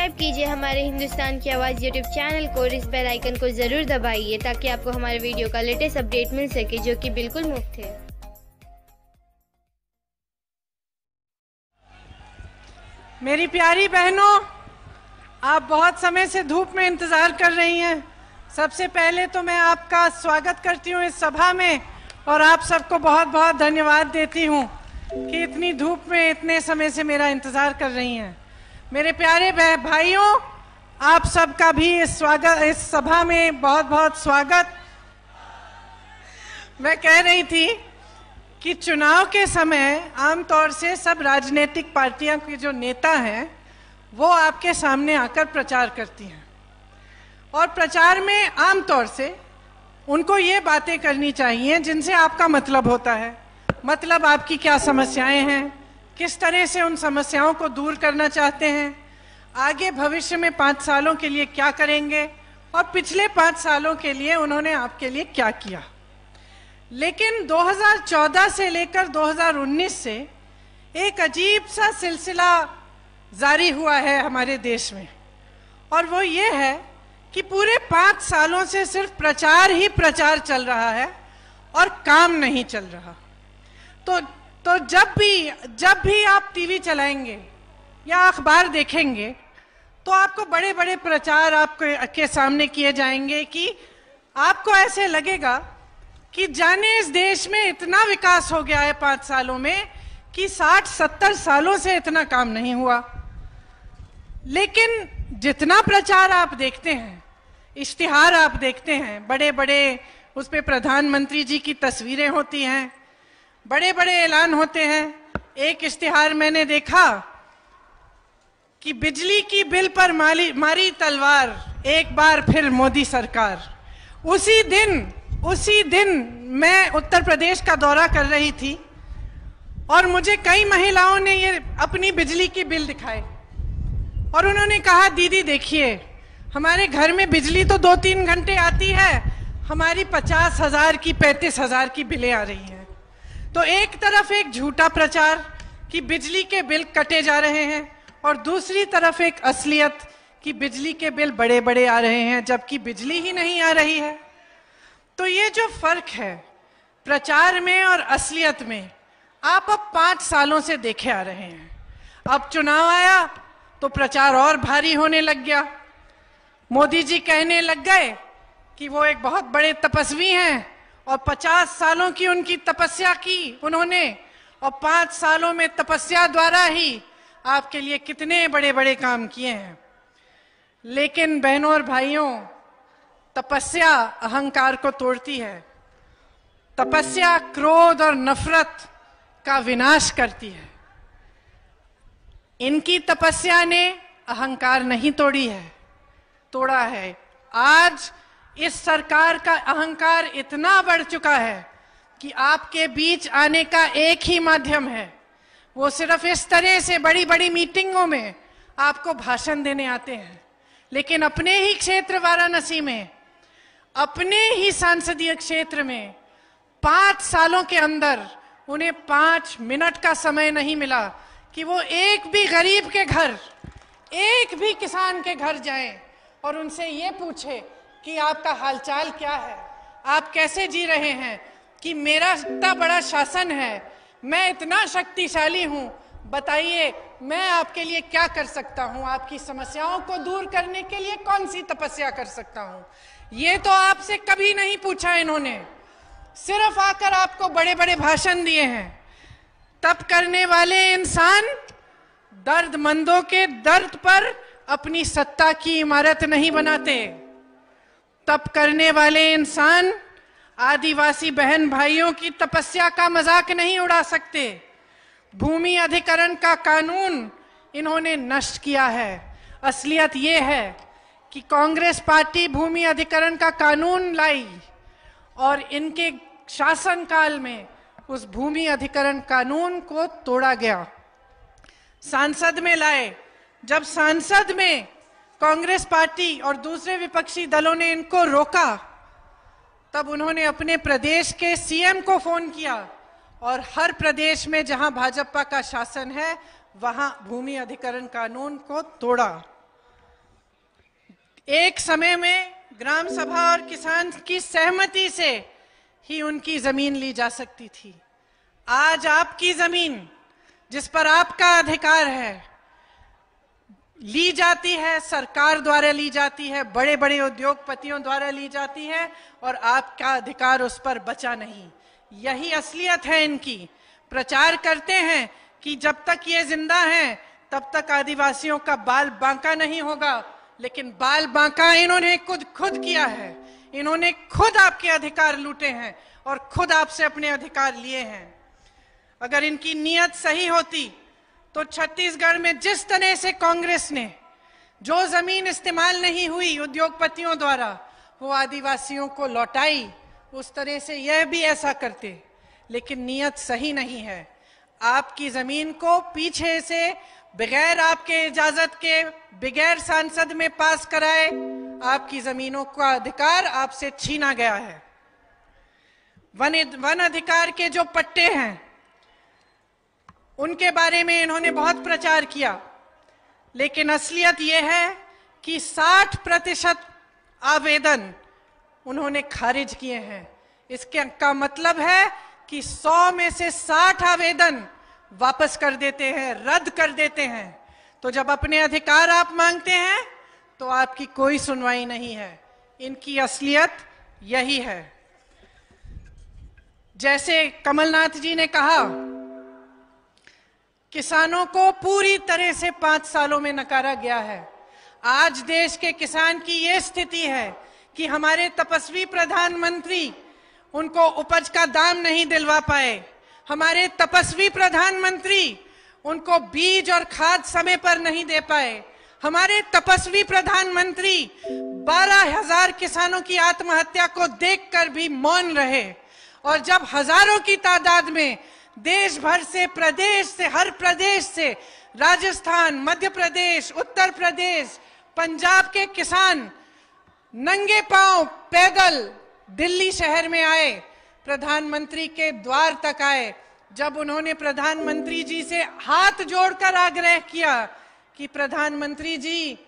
subscribe कीजिए हमारे हिंदुस्तान की आवाज़ यूट्यूब चैनल को और इस बेल आइकन को ज़रूर दबाइए ताकि आपको हमारे वीडियो का लेटेस्ट अपडेट मिल सके जो कि बिल्कुल मुफ्त है मेरी प्यारी बहनों आप बहुत समय से धूप में इंतज़ार कर रही हैं सबसे पहले तो मैं आपका स्वागत करती हूँ इस सभा में और आप सबको बहुत बहुत धन्यवाद देती हूँ कि इतनी धूप में इतने समय से मेरा इंतज़ार कर रही हैं मेरे प्यारे भाइयों आप सबका भी इस स्वागत इस सभा में बहुत बहुत स्वागत मैं कह रही थी कि चुनाव के समय आमतौर से सब राजनीतिक पार्टियां के जो नेता हैं वो आपके सामने आकर प्रचार करती हैं और प्रचार में आमतौर से उनको ये बातें करनी चाहिए जिनसे आपका मतलब होता है मतलब आपकी क्या समस्याएं हैं किस तरह से उन समस्याओं को दूर करना चाहते हैं आगे भविष्य में पाँच सालों के लिए क्या करेंगे और पिछले पाँच सालों के लिए उन्होंने आपके लिए क्या किया लेकिन 2014 से लेकर 2019 से एक अजीब सा सिलसिला जारी हुआ है हमारे देश में और वो ये है कि पूरे पाँच सालों से सिर्फ प्रचार ही प्रचार चल रहा है और काम नहीं चल रहा तो तो जब भी जब भी आप टीवी चलाएंगे या अखबार देखेंगे तो आपको बड़े बड़े प्रचार आपके के सामने किए जाएंगे कि आपको ऐसे लगेगा कि जाने इस देश में इतना विकास हो गया है पांच सालों में कि साठ सत्तर सालों से इतना काम नहीं हुआ लेकिन जितना प्रचार आप देखते हैं इश्तिहार आप देखते हैं बड़े बड़े उस पर प्रधानमंत्री जी की तस्वीरें होती हैं बड़े बड़े ऐलान होते हैं एक इश्तिहार मैंने देखा कि बिजली की बिल पर माली मारी तलवार एक बार फिर मोदी सरकार उसी दिन उसी दिन मैं उत्तर प्रदेश का दौरा कर रही थी और मुझे कई महिलाओं ने ये अपनी बिजली की बिल दिखाए और उन्होंने कहा दीदी देखिए हमारे घर में बिजली तो दो तीन घंटे आती है हमारी पचास हजार की पैंतीस हजार की बिलें आ रही हैं तो एक तरफ एक झूठा प्रचार कि बिजली के बिल कटे जा रहे हैं और दूसरी तरफ एक असलियत कि बिजली के बिल बड़े बड़े आ रहे हैं जबकि बिजली ही नहीं आ रही है तो ये जो फर्क है प्रचार में और असलियत में आप अब पांच सालों से देखे आ रहे हैं अब चुनाव आया तो प्रचार और भारी होने लग गया मोदी जी कहने लग गए कि वो एक बहुत बड़े तपस्वी हैं और पचास सालों की उनकी तपस्या की उन्होंने और पांच सालों में तपस्या द्वारा ही आपके लिए कितने बड़े बड़े काम किए हैं लेकिन बहनों और भाइयों तपस्या अहंकार को तोड़ती है तपस्या क्रोध और नफरत का विनाश करती है इनकी तपस्या ने अहंकार नहीं तोड़ी है तोड़ा है आज इस सरकार का अहंकार इतना बढ़ चुका है कि आपके बीच आने का एक ही माध्यम है वो सिर्फ इस तरह से बड़ी बड़ी मीटिंगों में आपको भाषण देने आते हैं लेकिन अपने ही क्षेत्र वाराणसी में अपने ही सांसदीय क्षेत्र में पांच सालों के अंदर उन्हें पांच मिनट का समय नहीं मिला कि वो एक भी गरीब के घर एक भी किसान के घर जाएं और उनसे ये पूछे कि आपका हालचाल क्या है आप कैसे जी रहे हैं कि मेरा इतना बड़ा शासन है मैं इतना शक्तिशाली हूँ बताइए मैं आपके लिए क्या कर सकता हूँ आपकी समस्याओं को दूर करने के लिए कौन सी तपस्या कर सकता हूँ ये तो आपसे कभी नहीं पूछा इन्होंने सिर्फ आकर आपको बड़े बड़े भाषण दिए हैं तप करने वाले इंसान दर्दमंदों के दर्द पर अपनी सत्ता की इमारत नहीं बनाते तप करने वाले इंसान आदिवासी बहन भाइयों की तपस्या का मजाक नहीं उड़ा सकते भूमि अधिकरण का कानून इन्होंने नष्ट किया है असलियत ये है कि कांग्रेस पार्टी भूमि अधिकरण का कानून लाई और इनके शासनकाल में उस भूमि अधिकरण कानून को तोड़ा गया सांसद में लाए जब सांसद में कांग्रेस पार्टी और दूसरे विपक्षी दलों ने इनको रोका तब उन्होंने अपने प्रदेश के सीएम को फोन किया और हर प्रदेश में जहां भाजपा का शासन है वहां भूमि अधिकरण कानून को तोड़ा एक समय में ग्राम सभा और किसान की सहमति से ही उनकी जमीन ली जा सकती थी आज आपकी जमीन जिस पर आपका अधिकार है ली जाती है सरकार द्वारा ली जाती है बड़े बड़े उद्योगपतियों द्वारा ली जाती है और आपका अधिकार उस पर बचा नहीं यही असलियत है इनकी प्रचार करते हैं कि जब तक ये जिंदा हैं तब तक आदिवासियों का बाल बांका नहीं होगा लेकिन बाल बांका इन्होंने खुद खुद किया है इन्होंने खुद आपके अधिकार लूटे हैं और खुद आपसे अपने अधिकार लिए हैं अगर इनकी नीयत सही होती तो छत्तीसगढ़ में जिस तरह से कांग्रेस ने जो जमीन इस्तेमाल नहीं हुई उद्योगपतियों द्वारा वो आदिवासियों को लौटाई उस तरह से यह भी ऐसा करते लेकिन नियत सही नहीं है आपकी जमीन को पीछे से बगैर आपके इजाजत के बगैर सांसद में पास कराए आपकी जमीनों का अधिकार आपसे छीना गया है वन वन अधिकार के जो पट्टे हैं उनके बारे में इन्होंने बहुत प्रचार किया लेकिन असलियत यह है कि 60 प्रतिशत आवेदन उन्होंने खारिज किए हैं इसके का मतलब है कि 100 में से 60 आवेदन वापस कर देते हैं रद्द कर देते हैं तो जब अपने अधिकार आप मांगते हैं तो आपकी कोई सुनवाई नहीं है इनकी असलियत यही है जैसे कमलनाथ जी ने कहा किसानों को पूरी तरह से पांच सालों में नकारा गया है आज देश के किसान की यह स्थिति है कि हमारे तपस्वी प्रधानमंत्री उनको उपज का दाम नहीं दिलवा पाए हमारे तपस्वी प्रधानमंत्री उनको बीज और खाद समय पर नहीं दे पाए हमारे तपस्वी प्रधानमंत्री बारह हजार किसानों की आत्महत्या को देखकर भी मौन रहे और जब हजारों की तादाद में देश भर से प्रदेश से हर प्रदेश से राजस्थान मध्य प्रदेश उत्तर प्रदेश पंजाब के किसान नंगे पांव पैदल दिल्ली शहर में आए प्रधानमंत्री के द्वार तक आए जब उन्होंने प्रधानमंत्री जी से हाथ जोड़कर आग्रह किया कि प्रधानमंत्री जी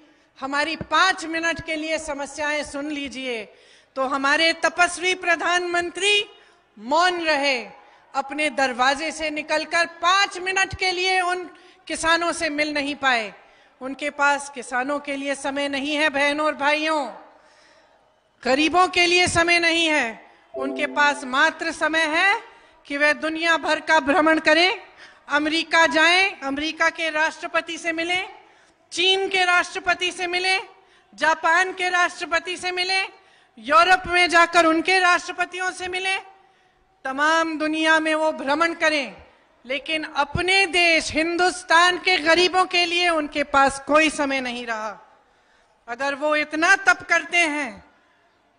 हमारी पांच मिनट के लिए समस्याएं सुन लीजिए तो हमारे तपस्वी प्रधानमंत्री मौन रहे अपने दरवाजे से निकलकर पांच मिनट के लिए उन किसानों से मिल नहीं पाए उनके पास किसानों के लिए समय नहीं है बहनों और भाइयों गरीबों के लिए समय नहीं है उनके पास मात्र समय है कि वे दुनिया भर का भ्रमण करें अमेरिका जाएं, अमेरिका के राष्ट्रपति से मिलें, चीन के राष्ट्रपति से मिलें, जापान के राष्ट्रपति से मिलें, यूरोप में जाकर उनके राष्ट्रपतियों से मिलें, तमाम दुनिया में वो भ्रमण करें लेकिन अपने देश हिंदुस्तान के गरीबों के लिए उनके पास कोई समय नहीं रहा अगर वो इतना तप करते हैं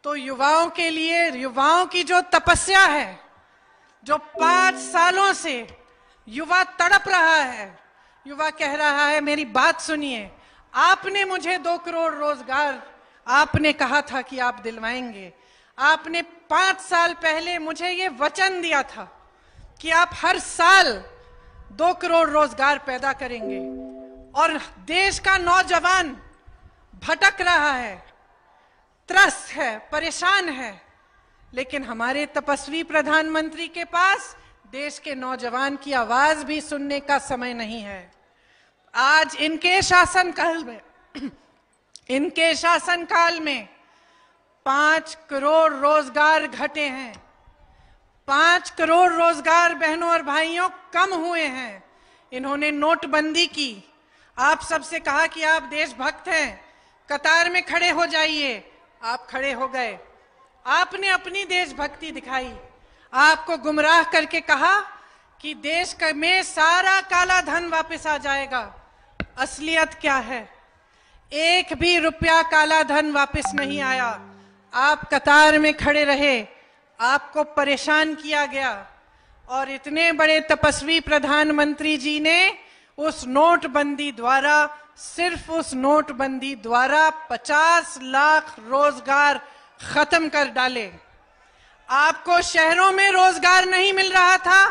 तो युवाओं के लिए युवाओं की जो तपस्या है जो पांच सालों से युवा तड़प रहा है युवा कह रहा है मेरी बात सुनिए आपने मुझे दो करोड़ रोजगार आपने कहा था कि आप दिलवाएंगे आपने पांच साल पहले मुझे ये वचन दिया था कि आप हर साल दो करोड़ रोजगार पैदा करेंगे और देश का नौजवान भटक रहा है त्रस्त है परेशान है लेकिन हमारे तपस्वी प्रधानमंत्री के पास देश के नौजवान की आवाज भी सुनने का समय नहीं है आज इनके शासन काल में इनके शासन काल में पांच करोड़ रोजगार घटे हैं पांच करोड़ रोजगार बहनों और भाइयों कम हुए हैं इन्होंने नोटबंदी की आप सबसे कहा कि आप देशभक्त हैं कतार में खड़े हो जाइए आप खड़े हो गए आपने अपनी देशभक्ति दिखाई आपको गुमराह करके कहा कि देश में सारा काला धन वापस आ जाएगा असलियत क्या है एक भी रुपया काला धन वापस नहीं आया आप कतार में खड़े रहे आपको परेशान किया गया और इतने बड़े तपस्वी प्रधानमंत्री जी ने उस नोटबंदी द्वारा सिर्फ उस नोटबंदी द्वारा 50 लाख रोजगार खत्म कर डाले आपको शहरों में रोजगार नहीं मिल रहा था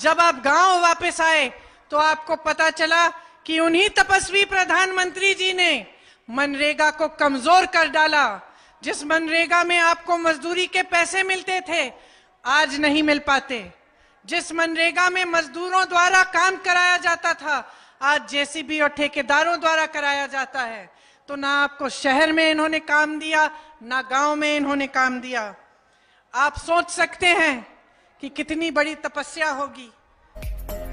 जब आप गांव वापस आए तो आपको पता चला कि उन्हीं तपस्वी प्रधानमंत्री जी ने मनरेगा को कमजोर कर डाला जिस मनरेगा में आपको मजदूरी के पैसे मिलते थे आज नहीं मिल पाते जिस मनरेगा में मजदूरों द्वारा काम कराया जाता था आज जेसीबी और ठेकेदारों द्वारा कराया जाता है तो ना आपको शहर में इन्होंने काम दिया ना गांव में इन्होंने काम दिया आप सोच सकते हैं कि कितनी बड़ी तपस्या होगी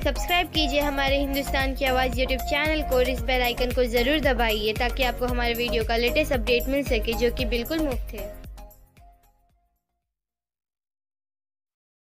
सब्सक्राइब कीजिए हमारे हिंदुस्तान की आवाज़ यूट्यूब चैनल को और इस बेल आइकन को ज़रूर दबाइए ताकि आपको हमारे वीडियो का लेटेस्ट अपडेट मिल सके जो कि बिल्कुल मुफ्त है